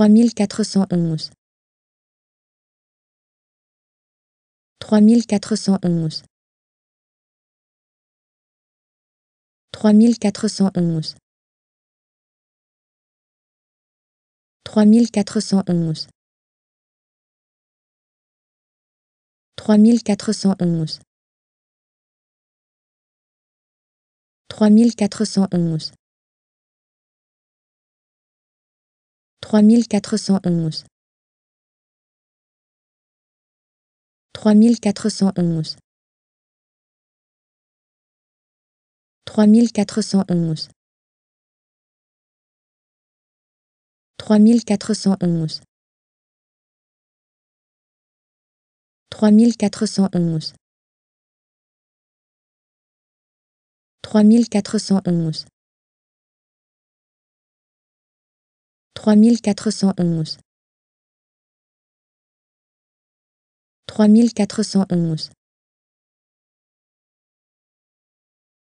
3411 3411 3411 3411 3411 3411 3411 3411 3411 3411 3411 3411 3411 3411